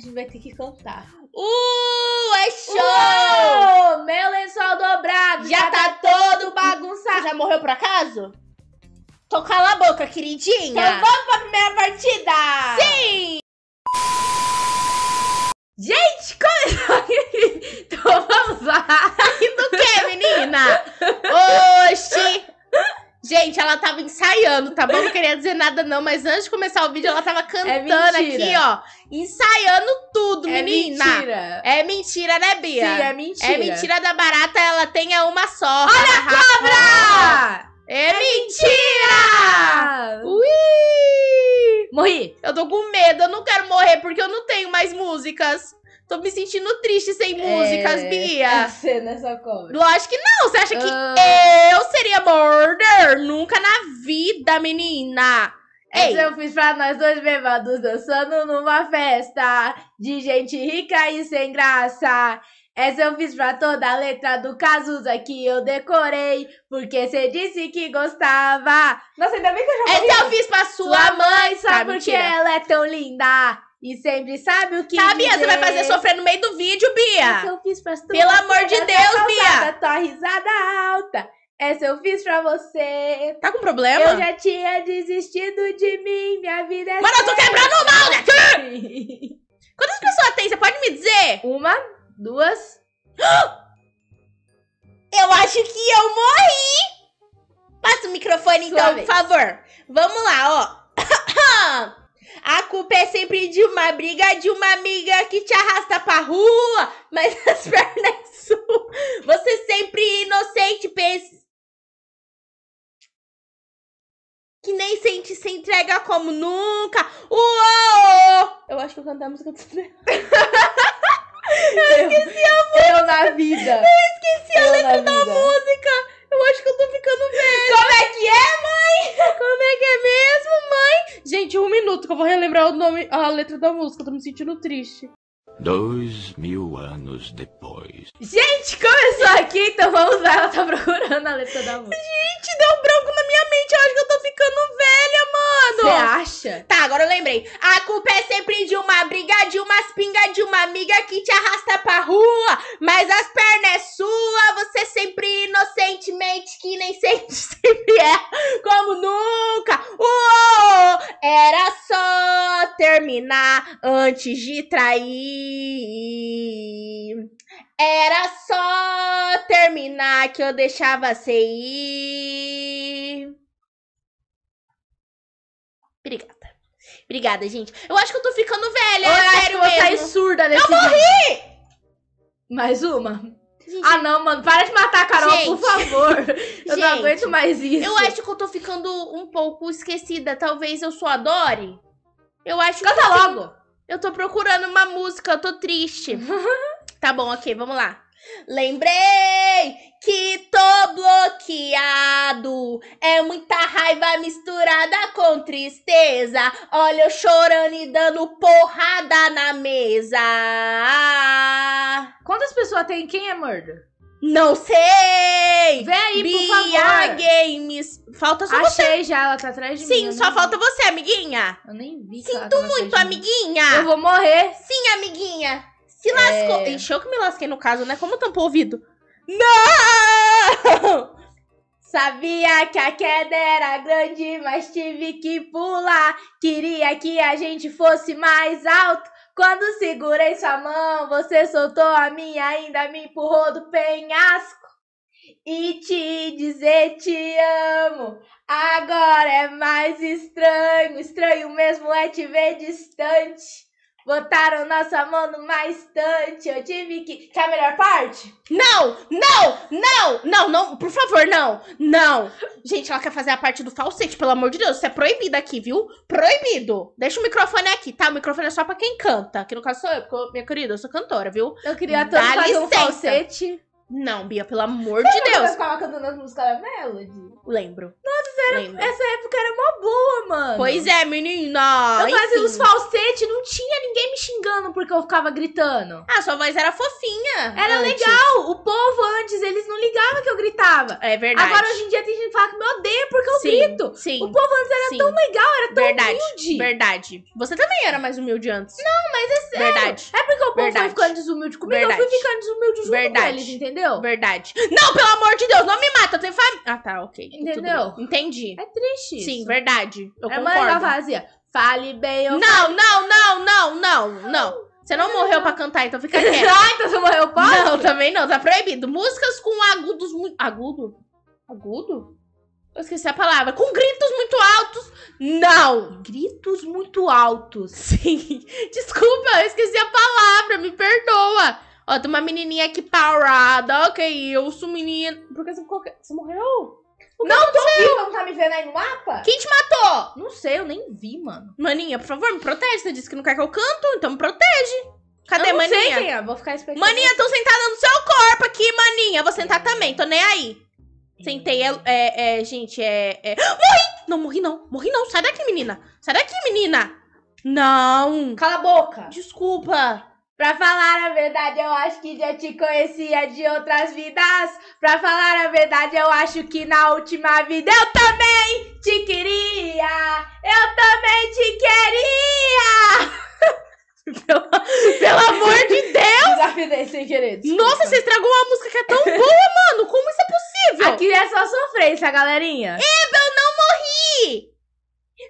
gente vai ter que cantar. Uh, é show! Uou! Meu lençol dobrado! Já, já tá, tá todo bagunçado! Já morreu por acaso? Tô cala a boca, queridinha! Então vamos pra primeira partida! Sim! Gente, como... então vamos lá! Do que, menina? Oxi! Gente, ela tava ensaiando, tá bom? Não queria dizer nada, não, mas antes de começar o vídeo, ela tava é cantando é aqui, ó. Ensaiando tudo, é menina. Mentira. É mentira, né, Bia? Sim, é mentira. É mentira da barata, ela tenha uma só. Olha a cobra! cobra! É, é, mentira! mentira! Ui! Morri! Eu tô com medo, eu não quero morrer porque eu não tenho mais músicas. Tô me sentindo triste sem músicas, é, Bia. Você nessa cobra. Lógico que não. Você acha que ah. eu seria border? Nunca na vida, menina. Ei. Isso eu fiz pra nós dois bebados dançando numa festa de gente rica e sem graça. Essa eu fiz pra toda a letra do Cazuza que eu decorei, porque você disse que gostava. Nossa, ainda bem que eu já morri. Essa eu fiz pra sua, sua mãe, sabe tá, porque mentira. ela é tão linda. E sempre, sabe o que? Tá, Bia, você vai fazer sofrer no meio do vídeo, Bia. Essa eu fiz pra tu. Pelo amor de Deus, Bia. Tua risada alta. Essa eu fiz pra você. Tá com problema? Eu já tinha desistido de mim, minha vida é. Mano, eu tô quebrando o mal daqui! Assim. Quantas pessoas tem? Você pode me dizer? Uma, duas. Eu acho que eu morri! Passa o microfone Sua então, vez. por favor. Vamos lá, ó. Ah! A culpa é sempre de uma briga de uma amiga que te arrasta pra rua, mas as pernas são. Você sempre inocente, pensa. Que nem sente se entrega como nunca. Uou! Eu acho que eu cantei a música do Eu esqueci a música. Eu na vida. Eu música, eu tô me sentindo triste. Dois mil anos depois. Gente, começou aqui, então vamos lá. Ela tá procurando a letra da música. Gente, deu branco na acha? Tá, agora eu lembrei. A culpa é sempre de uma briga, de uma espinga, de uma amiga que te arrasta pra rua. Mas as pernas é sua, você sempre inocentemente, que nem sempre, sempre é, como nunca. Uou! Era só terminar antes de trair. Era só terminar que eu deixava você ir. Obrigada, gente. Eu acho que eu tô ficando velha. Eu acho que eu vou sair surda nesse Eu morri! Dia. Mais uma. Gente, ah, não, mano. Para de matar a Carol, gente, por favor. Eu gente, não aguento mais isso. Eu acho que eu tô ficando um pouco esquecida. Talvez eu só adore. Eu acho Canta que. Canta logo! Eu tô procurando uma música, eu tô triste. tá bom, ok, vamos lá. Lembrei que tô bloqueado. É muita raiva misturada com tristeza. Olha eu chorando e dando porrada na mesa. Quantas pessoas tem? Quem é murder? Não sei! Vem aí, Bia por favor! Games! Falta só Achei você. Achei já, ela tá atrás de Sim, mim. Sim, só falta você, amiguinha! Eu nem vi Sinto muito, amiguinha! Eu vou morrer! Sim, amiguinha! Se lascou. É... Encheu que me lasquei no caso, né? Como tampou o ouvido? Não! Sabia que a queda era grande, mas tive que pular. Queria que a gente fosse mais alto. Quando segurei sua mão, você soltou a minha, ainda me empurrou do penhasco. E te dizer te amo, agora é mais estranho. Estranho mesmo é te ver distante. Botaram nossa mão numa estante. Eu tive que. Quer a melhor parte? Não! Não! Não! Não, não, por favor, não! Não! Gente, ela quer fazer a parte do falsete, pelo amor de Deus. Isso é proibido aqui, viu? Proibido! Deixa o microfone aqui, tá? O microfone é só pra quem canta. Que no caso sou eu, porque, minha querida, eu sou cantora, viu? Eu queria tanto Dá fazer licença. um falsete. Não, Bia, pelo amor Você de é Deus. Você ficava cantando as músicas da Melody? Lembro. Nossa, era, Lembro. essa época era mó boa, mano. Pois é, menina. Eu Enfim. fazia os falsetes, não tinha ninguém me xingando porque eu ficava gritando. Ah, sua voz era fofinha. Era antes. legal. O povo odiava que eu gritava. É verdade. Agora, hoje em dia, tem gente que fala que me odeia porque eu sim, grito. Sim. O povo antes era sim. tão legal, era tão verdade, humilde. Verdade. Você também era mais humilde antes. Não, mas é sério. Verdade. É porque o povo verdade. foi ficando desumilde comigo, verdade. eu fui ficando desumilde junto verdade. com eles, entendeu? Verdade. Não, pelo amor de Deus, não me mata, eu tenho família. Ah, tá, ok. Entendeu? Entendi. É triste isso. Sim, verdade. Eu é concordo. É uma legal vazia. Fale bem ou Não, fale... não, não, não, não, não. não. Você não morreu pra cantar, então fica quieto. ah, então você morreu pode? Não, também não, tá proibido. Músicas com agudos muito... Agudo? Agudo? Eu esqueci a palavra. Com gritos muito altos. Não! Gritos muito altos. Sim. Desculpa, eu esqueci a palavra. Me perdoa. Ó, tem uma menininha aqui parada. Ok, eu sou menina. Por que você, ficou... você morreu? Não tô Silva não tá me vendo aí no mapa? Quem te matou? Não sei, eu nem vi, mano. Maninha, por favor, me protege. Você disse que não quer que eu canto, então me protege. Cadê, eu não maninha? Sei quem é. Vou ficar esperando. Maninha, tô sentada no seu corpo aqui, maninha. Vou sentar também, tô nem aí. Sentei, é, é, é gente, é, é, Morri! Não, morri não, morri não. Sai daqui, menina. Sai daqui, menina. Não. Cala a boca. Desculpa. Pra falar a verdade, eu acho que já te conhecia de outras vidas. Pra falar a verdade, eu acho que na última vida eu também te queria. Eu também te queria. Pelo, pelo amor de Deus! Desafidei sem querer. Desculpa. Nossa, você estragou uma música que é tão boa, mano! Como isso é possível? Aqui é só sofrência, é, galerinha. Eba, eu não morri!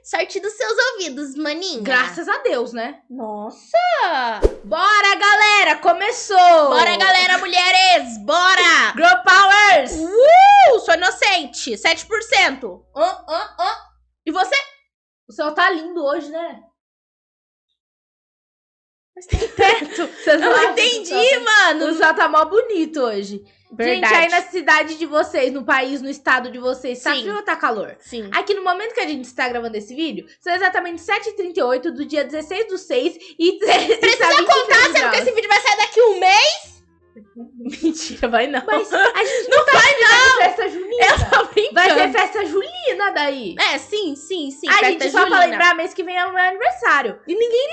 Sorte dos seus ouvidos, maninha. Graças a Deus, né? Nossa! Bora, galera! Começou! Bora, galera, mulheres! Bora! Girl Powers! Uh! Sou inocente! 7%! Uh, uh, uh. E você? O céu tá lindo hoje, né? Mas tem teto. Vocês eu não entendi, mano. O sol tá mó bonito hoje. Verdade. Gente, aí na cidade de vocês, no país, no estado de vocês, tá Sim. frio ou tá calor? Sim. Aqui no momento que a gente está gravando esse vídeo, são exatamente 7h38 do dia 16 do 6 e... Precisa contar, sendo que esse vídeo vai sair daqui um mês? Mentira, vai não. Mas a gente não, não tá vai não. festa junina. Eu tô brincando. Vai ser festa julina daí. É, sim, sim, sim. A gente só julina. pra lembrar, mês que vem é o meu aniversário. E ninguém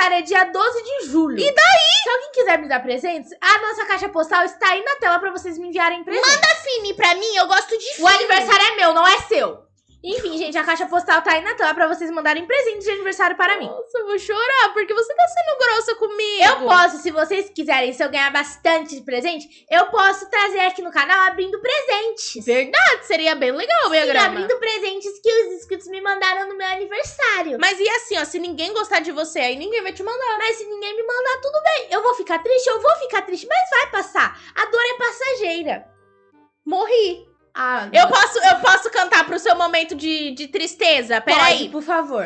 aniversário é dia 12 de julho. E daí? Se alguém quiser me dar presentes, a nossa caixa postal está aí na tela pra vocês me enviarem presentes. Manda Fini pra mim, eu gosto de Fini. O aniversário é meu, não é seu. Enfim, gente, a caixa postal tá aí na tela pra vocês mandarem presentes de aniversário para Nossa, mim. Nossa, eu vou chorar, porque você tá sendo grossa comigo. Eu posso, se vocês quiserem, se eu ganhar bastante presente, eu posso trazer aqui no canal abrindo presentes. Verdade, seria bem legal, minha Sim, grama. abrindo presentes que os inscritos me mandaram no meu aniversário. Mas e assim, ó, se ninguém gostar de você, aí ninguém vai te mandar. Mas se ninguém me mandar, tudo bem. Eu vou ficar triste, eu vou ficar triste, mas vai passar. A dor é passageira. Morri. Ah, eu posso, eu posso cantar pro seu momento de, de tristeza? Peraí. Pode, por favor.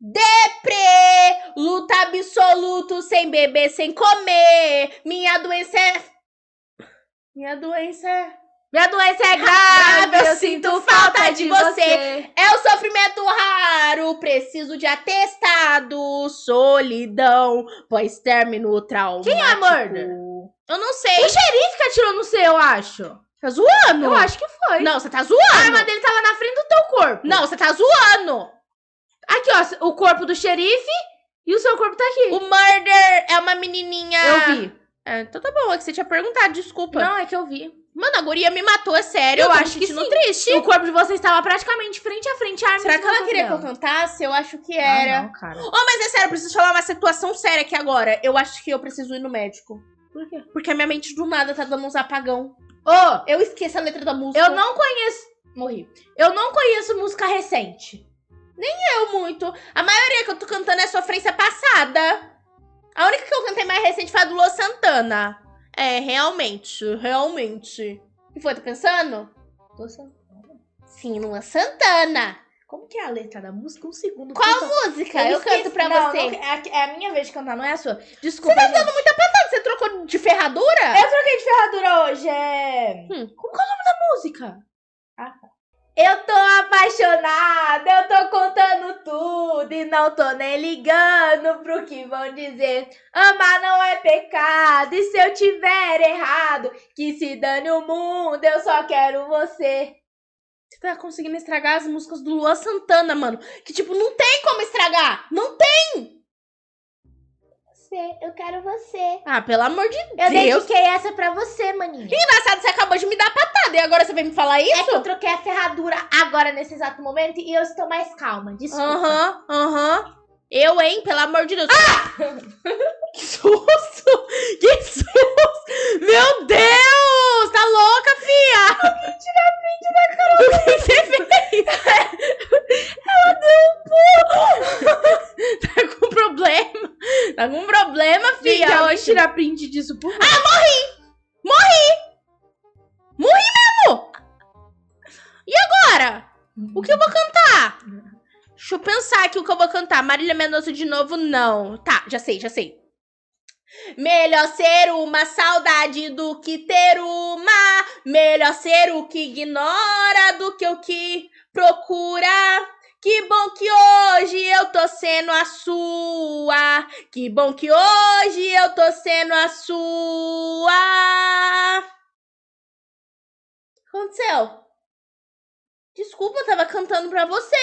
Deprê, luta absoluto, sem beber, sem comer. Minha doença é. Minha doença é. Minha doença é grave, eu, eu sinto falta de você. É um sofrimento raro, preciso de atestado, solidão, pós-término trauma. Quem é a Murder? Eu não sei. O xerife que atirou no seu, eu acho. Tá zoando? Eu acho que foi. Não, você tá zoando. A arma dele tava na frente do teu corpo. Não, você tá zoando. Aqui, ó, o corpo do xerife e o seu corpo tá aqui. O murder é uma menininha. Eu vi. É, então tá bom, é que você tinha perguntado, desculpa. Não, é que eu vi. Mano, a guria me matou, é sério. Eu, eu acho que sim. triste. O corpo de vocês estava praticamente frente a frente à arma. Será que ela queria que eu cantasse? Eu acho que era. Ah, não, cara. Oh, mas é sério, eu preciso falar uma situação séria aqui agora. Eu acho que eu preciso ir no médico. Por quê? Porque a minha mente do nada tá dando uns apagão. Oh, eu esqueço a letra da música. Eu não conheço. Morri. Eu não conheço música recente. Nem eu muito. A maioria que eu tô cantando é sofrência passada. A única que eu cantei mais recente foi a do Lô Santana. É, realmente, realmente. O que foi? Tá pensando? Lô Santana. Sim, Lua Santana. Como que é a letra da música? Um segundo. Qual puta... música? Eu, eu canto pra não, você. Não, é, é a minha vez de cantar, não é a sua. Desculpa. Você tá dando muita pesada. Você trocou de ferradura? Eu troquei de ferradura hoje. É... Hum. Como que é o nome da música? Ah, tá. Eu tô apaixonada, eu tô contando tudo e não tô nem ligando pro que vão dizer. Amar não é pecado e se eu tiver errado, que se dane o mundo, eu só quero você. Você tá conseguindo estragar as músicas do Luan Santana, mano. Que, tipo, não tem como estragar! Não tem! Você, eu quero você. Ah, pelo amor de eu Deus. Eu dediquei essa pra você, maninha. Que engraçado, você acabou de me dar patada e agora você vem me falar isso? É que eu troquei a ferradura agora, nesse exato momento, e eu estou mais calma, desculpa. Aham, uhum, aham. Eu, hein? Pelo amor de Deus. Ah! que susto! Que susto! print disso por Ah, morri! Morri! Morri mesmo! E agora? O que eu vou cantar? Deixa eu pensar aqui o que eu vou cantar. Marília Mendonça de novo, não. Tá, já sei, já sei. Melhor ser uma saudade do que ter uma. Melhor ser o que ignora do que o que procura. Que bom que hoje eu tô sendo a sua. Que bom que hoje eu tô sendo a sua. O que aconteceu? Desculpa, eu tava cantando pra você.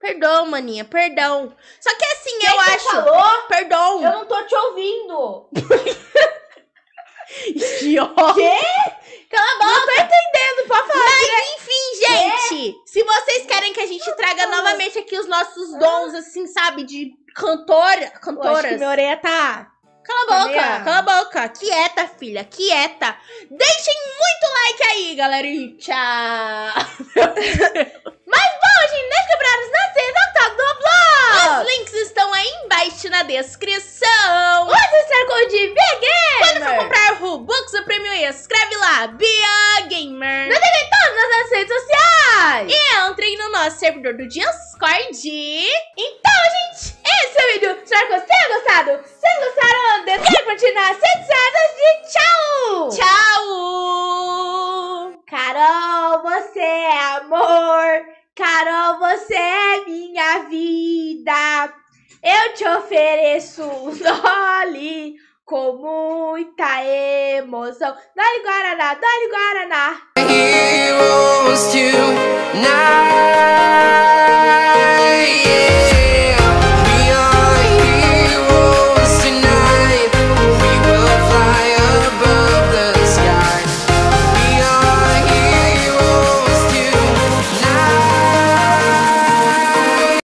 Perdão, maninha, perdão. Só que assim, Quem eu que acho. falou? Perdão. Eu não tô te ouvindo. Idiota. Quê? Cala a boca. Não tô entendendo, papai. Mas enfim, gente. É. Se vocês querem que a gente traga novamente aqui os nossos dons, assim, sabe? De cantora, cantoras. Eu acho que minha orelha tá... Cala a boca, tá cala a boca. Quieta, filha, quieta. Deixem muito like aí, galerinha. Mas bom, gente, nesse quebrados na sexta os links estão aí embaixo na descrição. Use o code Gamer? Quando for é. comprar Robux ou Premium E, escreve lá Bia Gamer. Não tem todas as nossas redes sociais. E entrem no nosso servidor do Discord. Então, gente, esse é o vídeo. Espero que vocês tenham gostado. Se gostaram, deixem continuar nas e tchau. Tchau. Carol, você é amor. Carol, você é minha vida. Eu te ofereço um Dolly com muita emoção. Dolly Guaraná, Dolly Guaraná.